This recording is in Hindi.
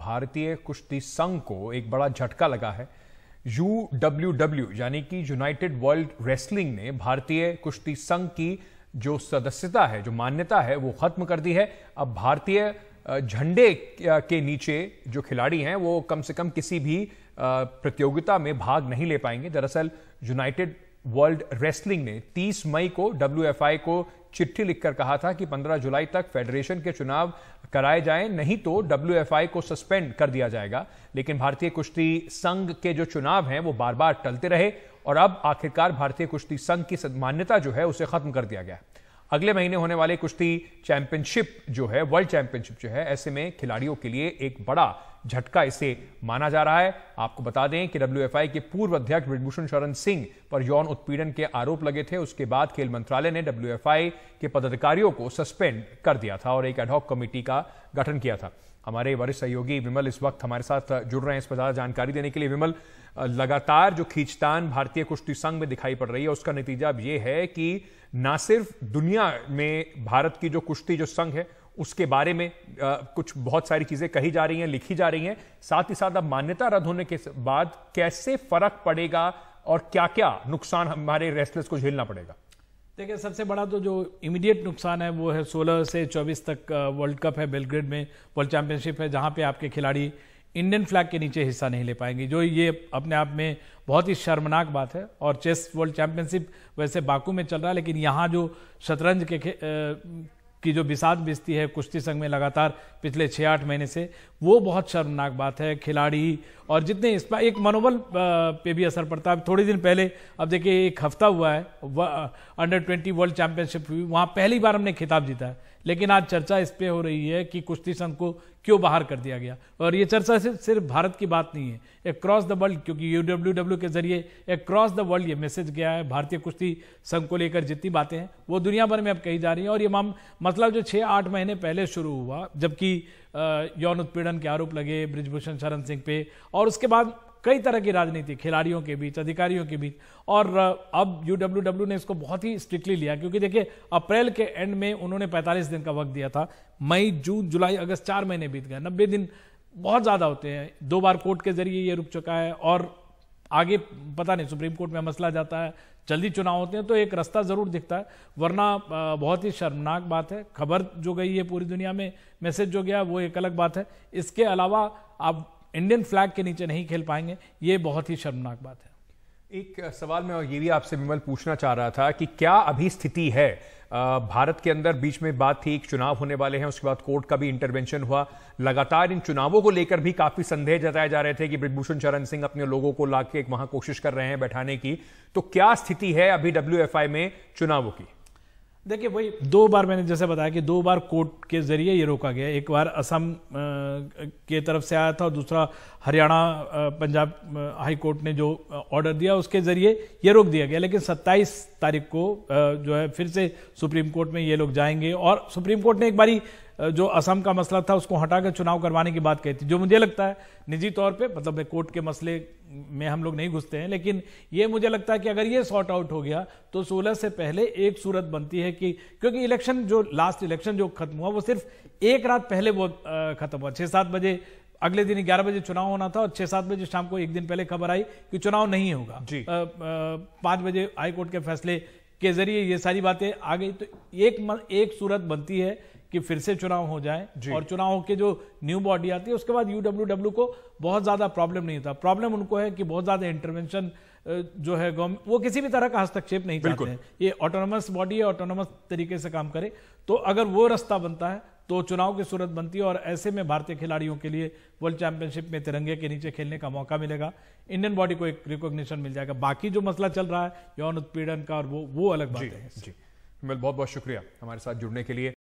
भारतीय कुश्ती संघ को एक बड़ा झटका लगा है यू यानी कि यूनाइटेड वर्ल्ड रेसलिंग ने भारतीय कुश्ती संघ की जो सदस्यता है जो मान्यता है वो खत्म कर दी है अब भारतीय झंडे के नीचे जो खिलाड़ी हैं वो कम से कम किसी भी प्रतियोगिता में भाग नहीं ले पाएंगे दरअसल यूनाइटेड वर्ल्ड रेसलिंग ने 30 मई को डब्ल्यू को चिट्ठी लिखकर कहा था कि 15 जुलाई तक फेडरेशन के चुनाव कराए जाएं नहीं तो डब्ल्यू को सस्पेंड कर दिया जाएगा लेकिन भारतीय कुश्ती संघ के जो चुनाव हैं वो बार बार टलते रहे और अब आखिरकार भारतीय कुश्ती संघ की मान्यता जो है उसे खत्म कर दिया गया अगले महीने होने वाले कुश्ती चैंपियनशिप जो है वर्ल्ड चैंपियनशिप जो है ऐसे में खिलाड़ियों के लिए एक बड़ा झटका इसे माना जा रहा है आपको बता दें कि डब्ल्यू के पूर्व अध्यक्ष ब्रिजभूषण शरण सिंह पर यौन उत्पीड़न के आरोप लगे थे उसके बाद खेल मंत्रालय ने डब्ल्यू के पदाधिकारियों को सस्पेंड कर दिया था और एक एडहॉक कमेटी का गठन किया था हमारे वरिष्ठ सहयोगी विमल इस वक्त हमारे साथ जुड़ रहे हैं इस पर ज्यादा जानकारी देने के लिए विमल लगातार जो खींचतान भारतीय कुश्ती संघ में दिखाई पड़ रही है उसका नतीजा अब यह है कि ना सिर्फ दुनिया में भारत की जो कुश्ती जो संघ है उसके बारे में आ, कुछ बहुत सारी चीजें कही जा रही हैं लिखी जा रही हैं साथ ही साथ अब मान्यता रद्द होने के बाद कैसे फर्क पड़ेगा और क्या क्या नुकसान हमारे रेस्लर्स को झेलना पड़ेगा देखिए सबसे बड़ा तो जो इमीडिएट नुकसान है वो है 16 से 24 तक वर्ल्ड कप है बेलग्रेड में वर्ल्ड चैंपियनशिप है जहाँ पे आपके खिलाड़ी इंडियन फ्लैग के नीचे हिस्सा नहीं ले पाएंगे जो ये अपने आप में बहुत ही शर्मनाक बात है और चेस वर्ल्ड चैंपियनशिप वैसे बाकू में चल रहा है लेकिन यहाँ जो शतरंज के की जो बिसात बिजती है कुश्ती संघ में लगातार पिछले छः आठ महीने से वो बहुत शर्मनाक बात है खिलाड़ी और जितने इस पर एक मनोबल पे भी असर पड़ता है थोड़े दिन पहले अब देखिए एक हफ्ता हुआ है अंडर ट्वेंटी वर्ल्ड चैंपियनशिप हुई वहाँ पहली बार हमने खिताब जीता है लेकिन आज चर्चा इस पर हो रही है कि कुश्ती संघ को क्यों बाहर कर दिया गया और ये चर्चा सिर्फ सिर्फ भारत की बात नहीं है अक्रॉस द वर्ल्ड क्योंकि यू डब्ल्यू डब्ल्यू के जरिए अक्रॉस द वर्ल्ड ये मैसेज गया है भारतीय कुश्ती संघ को लेकर जितनी बातें हैं वो दुनिया भर में अब कही जा रही हैं और ये माम मतलब जो छः आठ महीने पहले शुरू हुआ जबकि यौन उत्पीड़न के आरोप लगे ब्रिजभूषण शरण सिंह पे और उसके बाद कई तरह की राजनीति खिलाड़ियों के बीच अधिकारियों के बीच और अब यूडब्ल्यूडब्ल्यू ने इसको बहुत ही स्ट्रिक्टली लिया क्योंकि देखिए अप्रैल के एंड में उन्होंने 45 दिन का वक्त दिया था मई जून जुलाई अगस्त चार महीने बीत गए नब्बे दिन बहुत ज़्यादा होते हैं दो बार कोर्ट के जरिए ये रुक चुका है और आगे पता नहीं सुप्रीम कोर्ट में मसला जाता है जल्दी चुनाव होते हैं तो एक रास्ता ज़रूर दिखता है वरना बहुत ही शर्मनाक बात है खबर जो गई है पूरी दुनिया में मैसेज जो गया वो एक अलग बात है इसके अलावा आप इंडियन फ्लैग के नीचे नहीं खेल पाएंगे ये बहुत ही शर्मनाक बात है एक सवाल मैं ये भी आपसे विमल पूछना चाह रहा था कि क्या अभी स्थिति है भारत के अंदर बीच में बात थी एक चुनाव होने वाले हैं उसके बाद कोर्ट का भी इंटरवेंशन हुआ लगातार इन चुनावों को लेकर भी काफी संदेह जताए जा रहे थे कि ब्रिजभूषण चरण सिंह अपने लोगों को ला के वहां कोशिश कर रहे हैं बैठाने की तो क्या स्थिति है अभी डब्ल्यू में चुनावों की देखिए भाई दो बार मैंने जैसे बताया कि दो बार कोर्ट के जरिए ये रोका गया एक बार असम के तरफ से आया था और दूसरा हरियाणा पंजाब हाई कोर्ट ने जो ऑर्डर दिया उसके जरिए ये रोक दिया गया लेकिन 27 तारीख को जो है फिर से सुप्रीम कोर्ट में ये लोग जाएंगे और सुप्रीम कोर्ट ने एक बारी जो असम का मसला था उसको हटा कर चुनाव करवाने की बात कही थी जो मुझे लगता है निजी तौर पे मतलब मैं कोर्ट के मसले में हम लोग नहीं घुसते हैं लेकिन ये मुझे लगता है कि अगर ये सॉर्ट आउट हो गया तो 16 से पहले एक सूरत बनती है कि क्योंकि इलेक्शन जो लास्ट इलेक्शन जो खत्म हुआ वो सिर्फ एक रात पहले वो खत्म हुआ छः सात बजे अगले दिन ग्यारह बजे चुनाव होना था और छह सात बजे शाम को एक दिन पहले खबर आई कि चुनाव नहीं होगा पांच बजे हाईकोर्ट के फैसले के जरिए ये सारी बातें आ गई तो एक एक सूरत बनती है कि फिर से चुनाव हो जाए और चुनाव के जो न्यू बॉडी आती है उसके बाद यूडब्ल्यू को बहुत ज़्यादा प्रॉब्लम नहीं होता प्रॉब्लम उनको है कि बहुत ज़्यादा इंटरवेंशन जो है गवर्नमेंट वो किसी भी तरह का हस्तक्षेप नहीं चाहते हैं ये ऑटोनोमस बॉडी है ऑटोनोमस तरीके से काम करे तो अगर वो रास्ता बनता है तो चुनाव की सूरत बनती है और ऐसे में भारतीय खिलाड़ियों के लिए वर्ल्ड चैंपियनशिप में तिरंगे के नीचे खेलने का मौका मिलेगा इंडियन बॉडी को एक रिकॉग्निशन मिल जाएगा बाकी जो मसला चल रहा है यौन उत्पीड़न का और वो वो अलग बात है जी, जी। बहुत बहुत शुक्रिया हमारे साथ जुड़ने के लिए